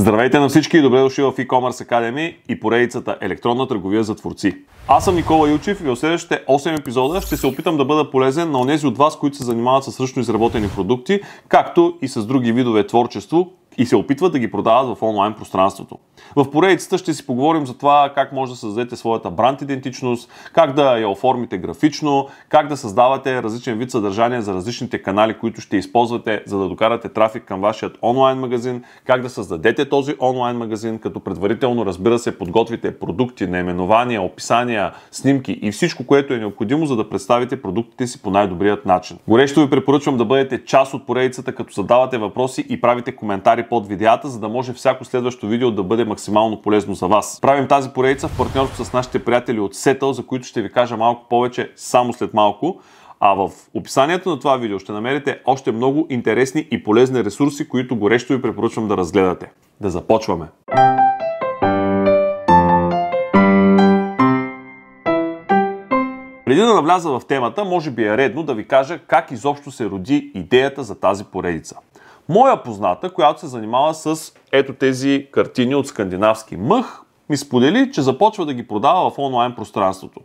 Здравейте на всички и добре дошли в e-commerce Academy и поредицата Електронна търговия за творци. Аз съм Никола Ючев и в следващите 8 епизода ще се опитам да бъда полезен на онези от вас, които се занимават с ръчно изработени продукти, както и с други видове творчество, и се опитват да ги продават в онлайн пространството. В поредицата ще си поговорим за това как може да създадете своята бранд идентичност, как да я оформите графично, как да създавате различен вид съдържание за различните канали, които ще използвате, за да докарате трафик към вашият онлайн магазин, как да създадете този онлайн магазин, като предварително, разбира се, подготвите продукти, наименования, описания, снимки и всичко, което е необходимо, за да представите продуктите си по най-добрият начин. Горещо ви препоръчвам да бъдете част от поредицата, като задавате въпроси и правите коментари под видеята, за да може всяко следващо видео да бъде максимално полезно за вас. Правим тази поредица в партньорство с нашите приятели от Settle, за които ще ви кажа малко повече само след малко. А в описанието на това видео ще намерите още много интересни и полезни ресурси, които горещо ви препоръчвам да разгледате. Да започваме! Преди да навляза в темата, може би е редно да ви кажа как изобщо се роди идеята за тази поредица. Моя позната, която се занимава с ето тези картини от скандинавски мъх, ми сподели, че започва да ги продава в онлайн пространството.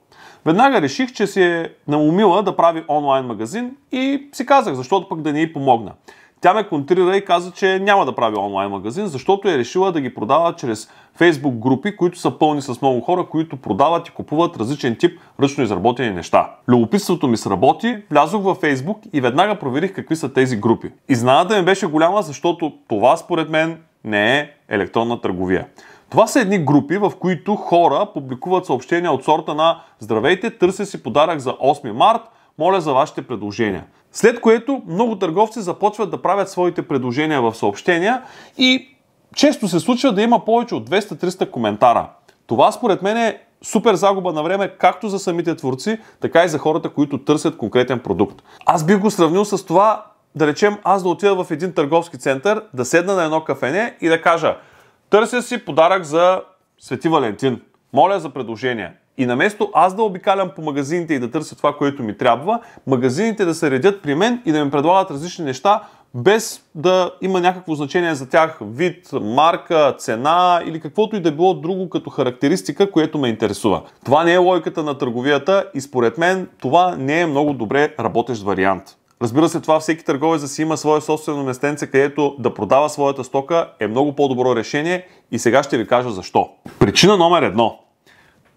Веднага реших, че си е наумила да прави онлайн магазин и си казах, защото пък да не й помогна. Тя ме контрира и каза, че няма да прави онлайн магазин, защото е решила да ги продава чрез Facebook групи, които са пълни с много хора, които продават и купуват различен тип ръчно изработени неща. Любопитството ми сработи, влязох във Facebook и веднага проверих какви са тези групи. И знаната ми беше голяма, защото това според мен не е електронна търговия. Това са едни групи, в които хора публикуват съобщения от сорта на Здравейте, търся си подарък за 8 март, моля за вашите предложения. След което много търговци започват да правят своите предложения в съобщения и често се случва да има повече от 200-300 коментара. Това според мен е супер загуба на време, както за самите творци, така и за хората, които търсят конкретен продукт. Аз бих го сравнил с това, да речем, аз да отида в един търговски център, да седна на едно кафене и да кажа, търся си подарък за Свети Валентин. Моля за предложение. И наместо аз да обикалям по магазините и да търся това, което ми трябва, магазините да се редят при мен и да ми предлагат различни неща, без да има някакво значение за тях вид, марка, цена или каквото и да било друго като характеристика, което ме интересува. Това не е логиката на търговията и според мен това не е много добре работещ вариант. Разбира се, това всеки търговец да си има свое собствено местенце, където да продава своята стока е много по-добро решение и сега ще ви кажа защо. Причина номер едно –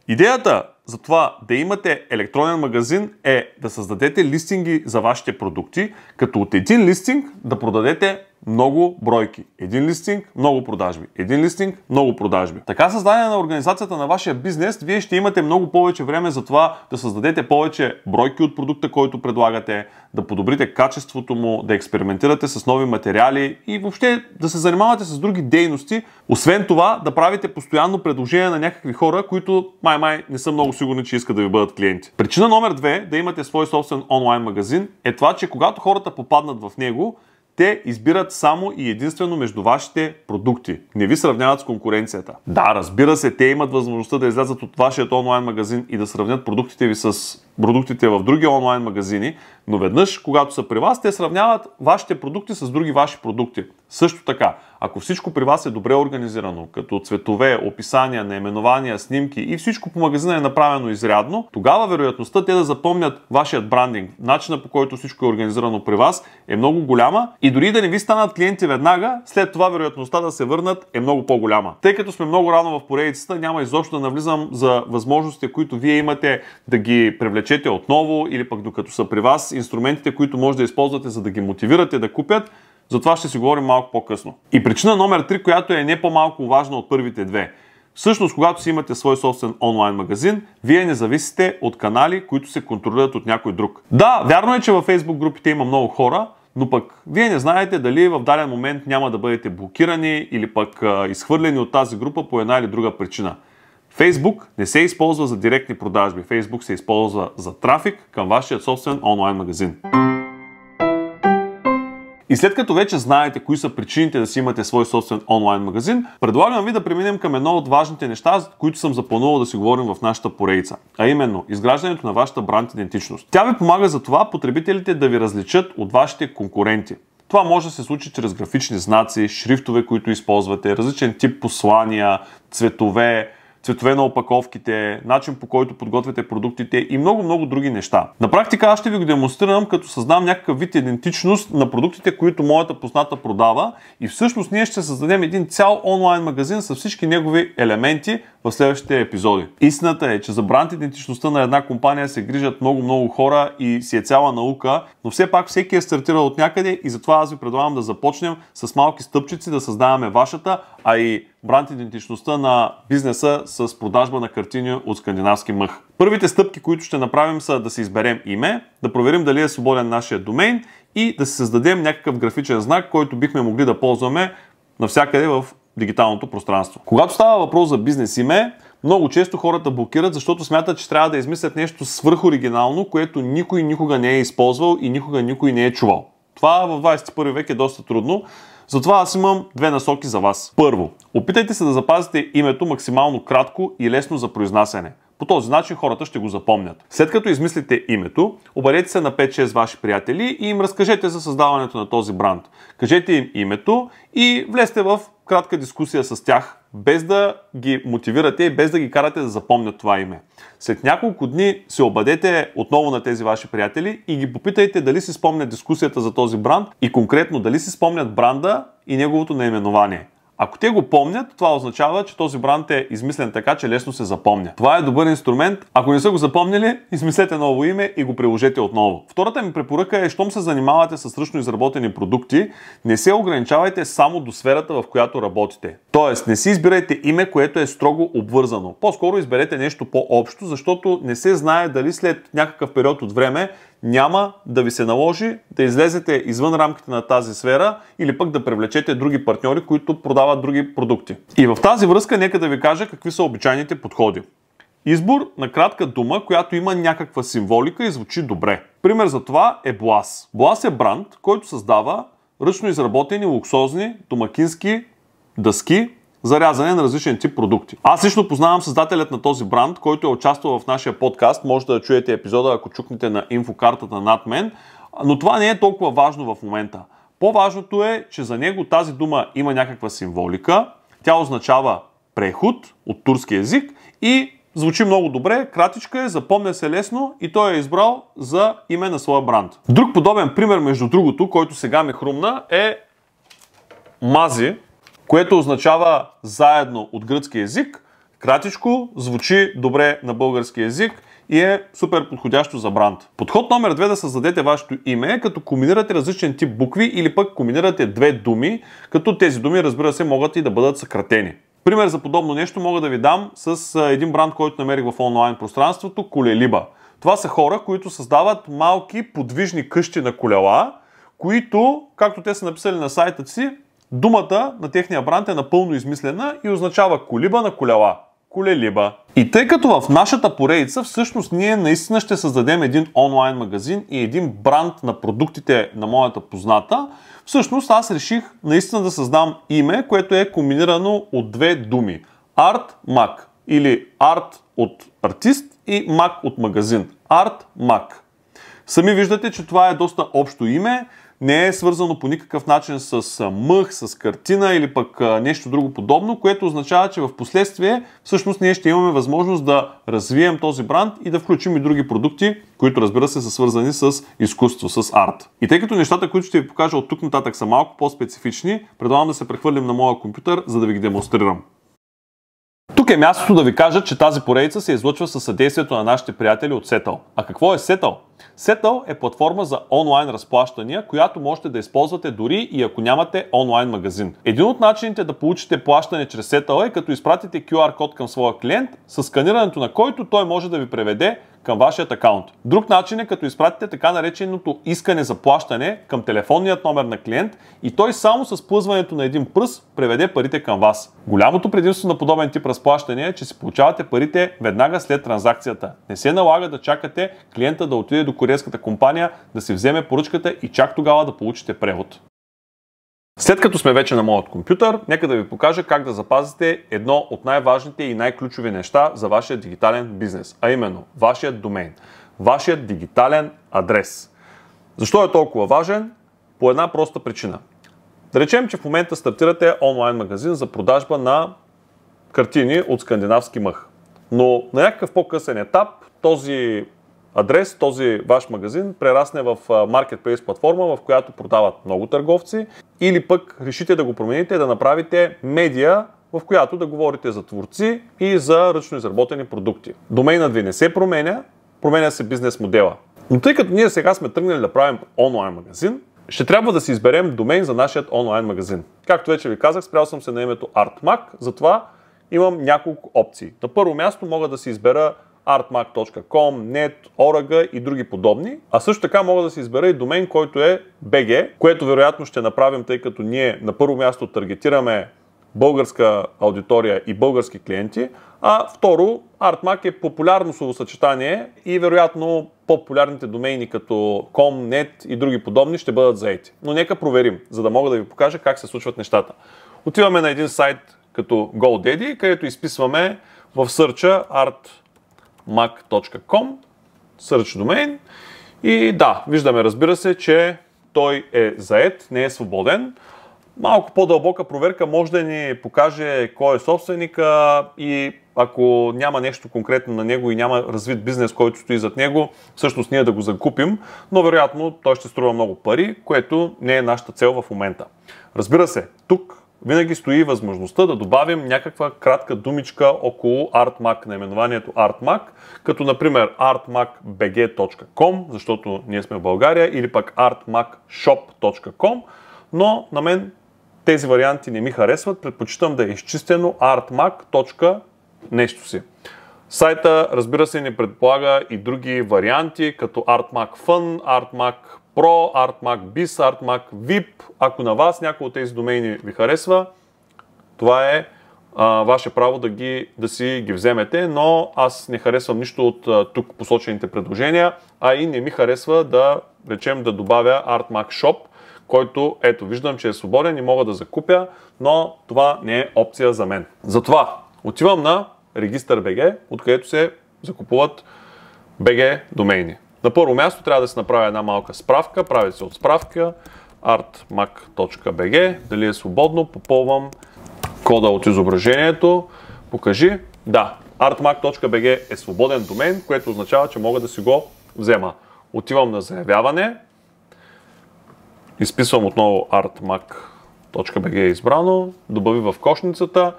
이때였다 Затова да имате електронен магазин е да създадете листинги за вашите продукти, като от един листинг да продадете много бройки. Един листинг, много продажби. Един листинг, много продажби. Така създание на организацията на вашия бизнес, вие ще имате много повече време за това да създадете повече бройки от продукта, който предлагате, да подобрите качеството му, да експериментирате с нови материали и въобще да се занимавате с други дейности. Освен това, да правите постоянно предложения на някакви хора, които май-май не са много сигурни, че искат да ви бъдат клиенти. Причина номер две да имате свой собствен онлайн магазин е това, че когато хората попаднат в него, те избират само и единствено между вашите продукти. Не ви сравняват с конкуренцията. Да, разбира се, те имат възможността да излязат от вашия онлайн магазин и да сравнят продуктите ви с продуктите в други онлайн магазини, но веднъж, когато са при вас, те сравняват вашите продукти с други ваши продукти. Също така, ако всичко при вас е добре организирано, като цветове, описания, наименования, снимки и всичко по магазина е направено изрядно, тогава вероятността те да запомнят вашият брандинг, начина по който всичко е организирано при вас е много голяма и дори да не ви станат клиенти веднага, след това вероятността да се върнат е много по-голяма. Тъй като сме много рано в поредицата, няма изобщо да навлизам за възможностите, които вие имате да ги привлечете отново или пък докато са при вас инструментите, които може да използвате, за да ги мотивирате да купят. За това ще си говорим малко по-късно. И причина номер 3, която е не по-малко важна от първите две. Всъщност, когато си имате свой собствен онлайн магазин, вие не зависите от канали, които се контролират от някой друг. Да, вярно е, че във Facebook групите има много хора, но пък вие не знаете дали в даден момент няма да бъдете блокирани или пък а, изхвърлени от тази група по една или друга причина. Фейсбук не се използва за директни продажби. Фейсбук се използва за трафик към вашия собствен онлайн магазин. И след като вече знаете кои са причините да си имате свой собствен онлайн магазин, предлагам ви да преминем към едно от важните неща, за които съм запланувал да си говорим в нашата поредица, а именно изграждането на вашата бранд идентичност. Тя ви помага за това потребителите да ви различат от вашите конкуренти. Това може да се случи чрез графични знаци, шрифтове, които използвате, различен тип послания, цветове, цветове на опаковките, начин по който подготвяте продуктите и много-много други неща. На практика аз ще ви го демонстрирам, като създам някакъв вид идентичност на продуктите, които моята позната продава и всъщност ние ще създадем един цял онлайн магазин с всички негови елементи в следващите епизоди. Истината е, че за бранд идентичността на една компания се грижат много-много хора и си е цяла наука, но все пак всеки е стартирал от някъде и затова аз ви предлагам да започнем с малки стъпчици да създаваме вашата, а и бранд идентичността на бизнеса с продажба на картини от скандинавски мъх. Първите стъпки, които ще направим са да си изберем име, да проверим дали е свободен нашия домейн и да си създадем някакъв графичен знак, който бихме могли да ползваме навсякъде в дигиталното пространство. Когато става въпрос за бизнес име, много често хората блокират, защото смятат, че трябва да измислят нещо свръхоригинално, което никой никога не е използвал и никога никой не е чувал. Това в 21 век е доста трудно, затова аз имам две насоки за вас. Първо, опитайте се да запазите името максимално кратко и лесно за произнасяне. По този начин хората ще го запомнят. След като измислите името, обадете се на 5-6 ваши приятели и им разкажете за създаването на този бранд. Кажете им името и влезте в кратка дискусия с тях, без да ги мотивирате и без да ги карате да запомнят това име. След няколко дни се обадете отново на тези ваши приятели и ги попитайте дали си спомнят дискусията за този бранд и конкретно дали си спомнят бранда и неговото наименование. Ако те го помнят, това означава, че този бранд е измислен така, че лесно се запомня. Това е добър инструмент. Ако не са го запомнили, измислете ново име и го приложете отново. Втората ми препоръка е, щом се занимавате с ръчно изработени продукти, не се ограничавайте само до сферата, в която работите. Тоест, не си избирайте име, което е строго обвързано. По-скоро изберете нещо по-общо, защото не се знае дали след някакъв период от време няма да ви се наложи да излезете извън рамките на тази сфера или пък да привлечете други партньори, които продават други продукти. И в тази връзка нека да ви кажа какви са обичайните подходи. Избор на кратка дума, която има някаква символика и звучи добре. Пример за това е Блас. Блас е бранд, който създава ръчно изработени луксозни домакински дъски, за рязане на различен тип продукти. Аз лично познавам създателят на този бранд, който е участвал в нашия подкаст. Може да чуете епизода, ако чукнете на инфокартата над мен. Но това не е толкова важно в момента. По-важното е, че за него тази дума има някаква символика. Тя означава преход от турски язик и звучи много добре, кратичка е, запомня се лесно и той е избрал за име на своя бранд. Друг подобен пример, между другото, който сега ми хрумна е Мази, което означава заедно от гръцки език. Кратичко, звучи добре на български език и е супер подходящо за бранд. Подход номер две да създадете вашето име е като комбинирате различен тип букви или пък комбинирате две думи, като тези думи разбира се могат и да бъдат съкратени. Пример за подобно нещо мога да ви дам с един бранд, който намерих в онлайн пространството Колелиба. Това са хора, които създават малки подвижни къщи на колела, които, както те са написали на сайта си, Думата на техния бранд е напълно измислена и означава колиба на колела. Колелиба. И тъй като в нашата поредица всъщност ние наистина ще създадем един онлайн магазин и един бранд на продуктите на моята позната, всъщност аз реших наистина да създам име, което е комбинирано от две думи. Арт Мак или арт от артист и мак от магазин. Арт Мак. Сами виждате, че това е доста общо име не е свързано по никакъв начин с мъх, с картина или пък нещо друго подобно, което означава, че в последствие всъщност ние ще имаме възможност да развием този бранд и да включим и други продукти, които разбира се са свързани с изкуство, с арт. И тъй като нещата, които ще ви покажа от тук нататък са малко по-специфични, предлагам да се прехвърлим на моя компютър, за да ви ги демонстрирам. Тук е мястото да ви кажа, че тази поредица се излъчва със съдействието на нашите приятели от Сетъл. А какво е сетъл? Settle е платформа за онлайн разплащания, която можете да използвате дори и ако нямате онлайн магазин. Един от начините да получите плащане чрез Settle е като изпратите QR код към своя клиент, с сканирането на който той може да ви преведе към вашият акаунт. Друг начин е като изпратите така нареченото искане за плащане към телефонният номер на клиент и той само с плъзването на един пръс преведе парите към вас. Голямото предимство на подобен тип разплащане е, че си получавате парите веднага след транзакцията. Не се налага да чакате клиента да отиде до куриерската компания да си вземе поръчката и чак тогава да получите превод. След като сме вече на моят компютър, нека да ви покажа как да запазите едно от най-важните и най-ключови неща за вашия дигитален бизнес, а именно вашия домейн, вашия дигитален адрес. Защо е толкова важен? По една проста причина. Да речем, че в момента стартирате онлайн магазин за продажба на картини от скандинавски мъх. Но на някакъв по-късен етап този адрес този ваш магазин прерасне в MarketPlace платформа, в която продават много търговци, или пък решите да го промените, и да направите медиа, в която да говорите за творци и за ръчно изработени продукти. Домейнът ви не се променя, променя се бизнес модела. Но тъй като ние сега сме тръгнали да правим онлайн магазин, ще трябва да си изберем домен за нашия онлайн магазин. Както вече ви казах, спрял съм се на името ArtMac, затова имам няколко опции. На първо място мога да си избера artmark.com, net, org и други подобни. А също така мога да си избера и домен, който е BG, което вероятно ще направим, тъй като ние на първо място таргетираме българска аудитория и български клиенти, а второ, Artmark е популярно словосъчетание и вероятно по-популярните домейни като com, net и други подобни ще бъдат заети. Но нека проверим, за да мога да ви покажа как се случват нещата. Отиваме на един сайт като GoDaddy, където изписваме в сърча Art mac.com, search domain. И да, виждаме, разбира се, че той е заед, не е свободен. Малко по-дълбока проверка може да ни покаже кой е собственика и ако няма нещо конкретно на него и няма развит бизнес, който стои зад него, всъщност ние да го закупим, но вероятно той ще струва много пари, което не е нашата цел в момента. Разбира се, тук винаги стои възможността да добавим някаква кратка думичка около ArtMac, наименованието ArtMac, като например artmacbg.com, защото ние сме в България, или пък artmacshop.com, но на мен тези варианти не ми харесват, предпочитам да е изчистено artmac. си. Сайта, разбира се, не предполага и други варианти, като ArtMac Fun, ArtMac Pro, ArtMac, BIS, ArtMac, VIP. Ако на вас някой от тези домейни ви харесва, това е а, ваше право да, ги, да си ги вземете, но аз не харесвам нищо от а, тук посочените предложения, а и не ми харесва да, речем, да добавя ArtMac Shop, който ето виждам, че е свободен и мога да закупя, но това не е опция за мен. Затова отивам на Регистър BG, откъдето се закупуват BG домейни. На първо място трябва да се направи една малка справка, прави се от справка artmac.bg, дали е свободно, попълвам кода от изображението, покажи, да, artmac.bg е свободен домен, което означава, че мога да си го взема. Отивам на заявяване, изписвам отново artmac.bg е избрано, добави в кошницата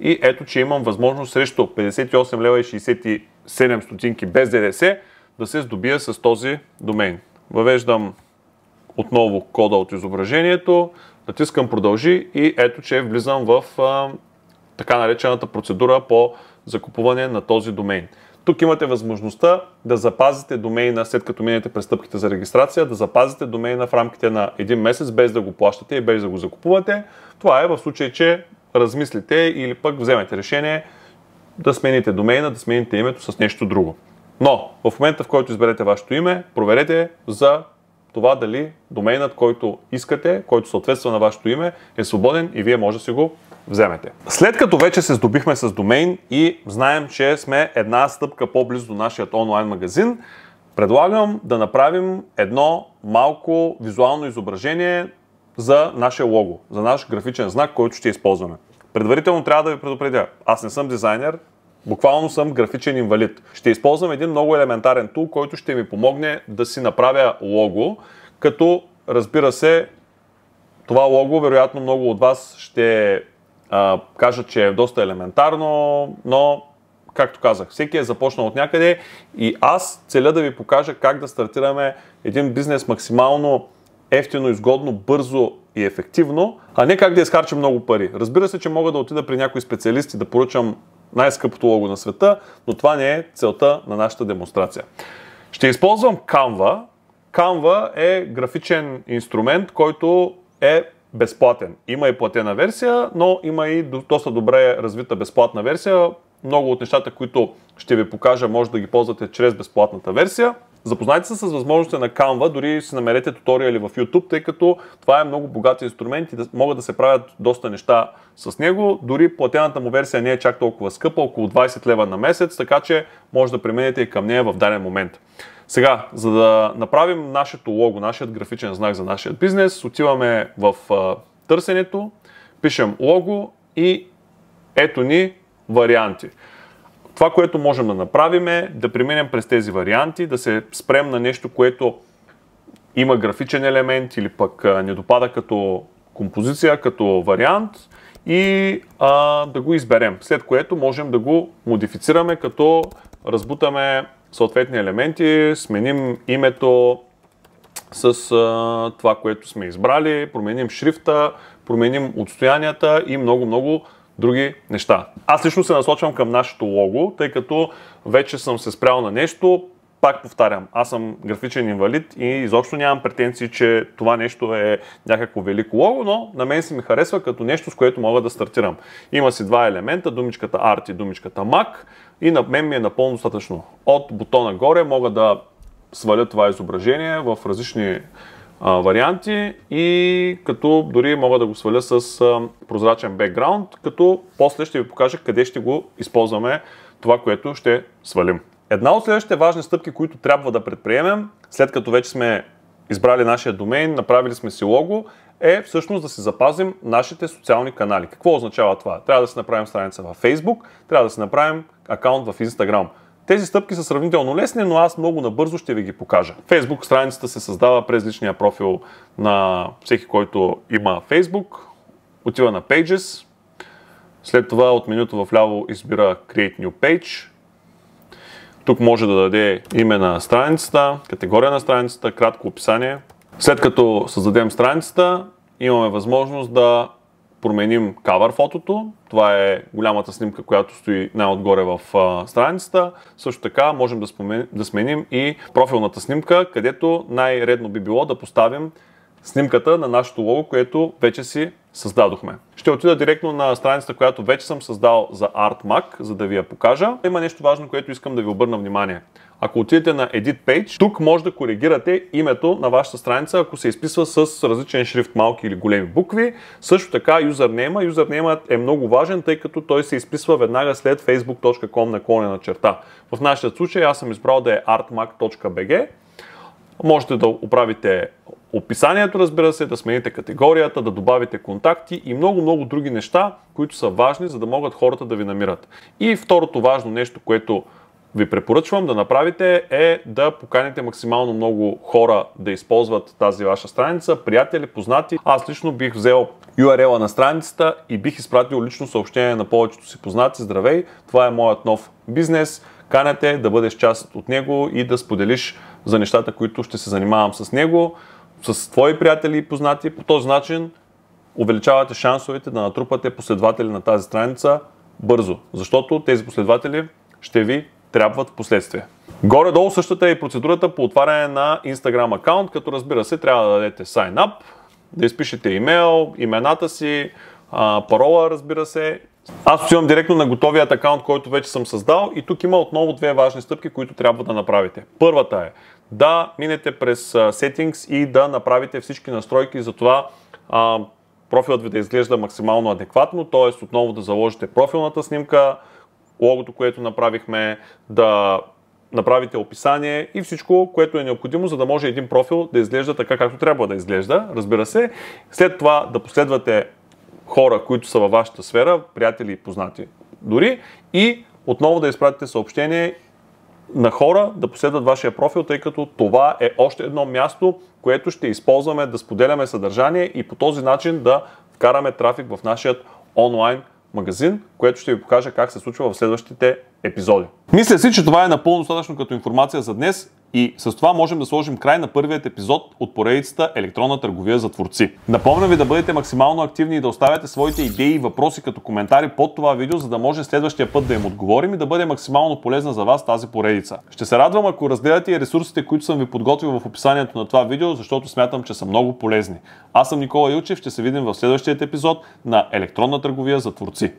и ето, че имам възможност срещу 58 лева и 67 стотинки без ДДС да се здобие с този домейн. Въвеждам отново кода от изображението, натискам продължи и ето, че влизам в а, така наречената процедура по закупуване на този домейн. Тук имате възможността да запазите домейна, след като минете през стъпките за регистрация, да запазите домейна в рамките на един месец, без да го плащате и без да го закупувате. Това е в случай, че размислите или пък вземете решение да смените домейна, да смените името с нещо друго. Но в момента, в който изберете вашето име, проверете за това дали домейнът, който искате, който съответства на вашето име, е свободен и вие може да си го вземете. След като вече се здобихме с домейн и знаем, че сме една стъпка по-близо до нашия онлайн магазин, предлагам да направим едно малко визуално изображение за наше лого, за наш графичен знак, който ще използваме. Предварително трябва да ви предупредя, аз не съм дизайнер, Буквално съм графичен инвалид. Ще използвам един много елементарен тул, който ще ми помогне да си направя лого, като разбира се, това лого, вероятно много от вас ще а, кажат, че е доста елементарно, но както казах, всеки е започнал от някъде и аз целя да ви покажа как да стартираме един бизнес максимално ефтино, изгодно, бързо и ефективно, а не как да изхарчам много пари. Разбира се, че мога да отида при някои специалисти да поръчам най-скъпото лого на света, но това не е целта на нашата демонстрация. Ще използвам Canva. Canva е графичен инструмент, който е безплатен. Има и платена версия, но има и доста добре развита безплатна версия. Много от нещата, които ще ви покажа, може да ги ползвате чрез безплатната версия. Запознайте се с възможностите на Canva, дори си намерете туториали в YouTube, тъй като това е много богат инструмент и да, могат да се правят доста неща с него. Дори платената му версия не е чак толкова скъпа, около 20 лева на месец, така че може да преминете и към нея в даден момент. Сега, за да направим нашето лого, нашият графичен знак за нашия бизнес, отиваме в а, търсенето, пишем лого и ето ни варианти. Това, което можем да направим е да преминем през тези варианти, да се спрем на нещо, което има графичен елемент или пък не допада като композиция, като вариант и а, да го изберем. След което можем да го модифицираме, като разбутаме съответни елементи, сменим името с а, това, което сме избрали, променим шрифта, променим отстоянията и много-много други неща. Аз лично се насочвам към нашето лого, тъй като вече съм се спрял на нещо. Пак повтарям, аз съм графичен инвалид и изобщо нямам претенции, че това нещо е някакво велико лого, но на мен си ми харесва като нещо, с което мога да стартирам. Има си два елемента, думичката Art и думичката Mac и на мен ми е напълно достатъчно. От бутона горе мога да сваля това изображение в различни варианти и като дори мога да го сваля с а, прозрачен бекграунд, като после ще ви покажа къде ще го използваме това, което ще свалим. Една от следващите важни стъпки, които трябва да предприемем, след като вече сме избрали нашия домейн, направили сме си лого, е всъщност да си запазим нашите социални канали. Какво означава това? Трябва да си направим страница във Facebook, трябва да си направим акаунт в Instagram. Тези стъпки са сравнително лесни, но аз много набързо ще ви ги покажа. Фейсбук страницата се създава през личния профил на всеки, който има Фейсбук. Отива на Pages. След това от менюто в ляво избира Create New Page. Тук може да даде име на страницата, категория на страницата, кратко описание. След като създадем страницата, имаме възможност да променим кавър фотото. Това е голямата снимка, която стои най-отгоре в а, страницата. Също така можем да, спомен... да сменим и профилната снимка, където най-редно би било да поставим снимката на нашето лого, което вече си създадохме. Ще отида директно на страницата, която вече съм създал за ArtMac, за да ви я покажа. Има нещо важно, което искам да ви обърна внимание. Ако отидете на Edit Page, тук може да коригирате името на вашата страница, ако се изписва с различен шрифт, малки или големи букви. Също така юзернейма. Юзернеймът е много важен, тъй като той се изписва веднага след facebook.com наклонена черта. В нашия случай аз съм избрал да е artmac.bg. Можете да оправите описанието, разбира се, е да смените категорията, да добавите контакти и много-много други неща, които са важни, за да могат хората да ви намират. И второто важно нещо, което ви препоръчвам да направите е да поканите максимално много хора да използват тази ваша страница, приятели, познати. Аз лично бих взел URL-а на страницата и бих изпратил лично съобщение на повечето си познати. Здравей, това е моят нов бизнес. Канете да бъдеш част от него и да споделиш за нещата, които ще се занимавам с него с твои приятели и познати. По този начин увеличавате шансовете да натрупате последователи на тази страница бързо, защото тези последователи ще ви трябват в последствие. Горе-долу същата е и процедурата по отваряне на Instagram аккаунт, като разбира се трябва да дадете sign up, да изпишете имейл, имената си, парола разбира се. Аз отивам директно на готовият аккаунт, който вече съм създал и тук има отново две важни стъпки, които трябва да направите. Първата е да минете през Settings и да направите всички настройки за това профилът ви да изглежда максимално адекватно, т.е. отново да заложите профилната снимка, логото, което направихме, да направите описание и всичко, което е необходимо, за да може един профил да изглежда така, както трябва да изглежда, разбира се. След това да последвате хора, които са във вашата сфера, приятели и познати дори, и отново да изпратите съобщение на хора да последват вашия профил, тъй като това е още едно място, което ще използваме да споделяме съдържание и по този начин да вкараме трафик в нашия онлайн магазин, което ще ви покажа как се случва в следващите епизоди. Мисля си, че това е напълно достатъчно като информация за днес и с това можем да сложим край на първият епизод от поредицата Електронна търговия за творци. Напомням ви да бъдете максимално активни и да оставяте своите идеи и въпроси като коментари под това видео, за да може следващия път да им отговорим и да бъде максимално полезна за вас тази поредица. Ще се радвам, ако разгледате и ресурсите, които съм ви подготвил в описанието на това видео, защото смятам, че са много полезни. Аз съм Никола Илчев, ще се видим в следващия епизод на Електронна търговия за творци.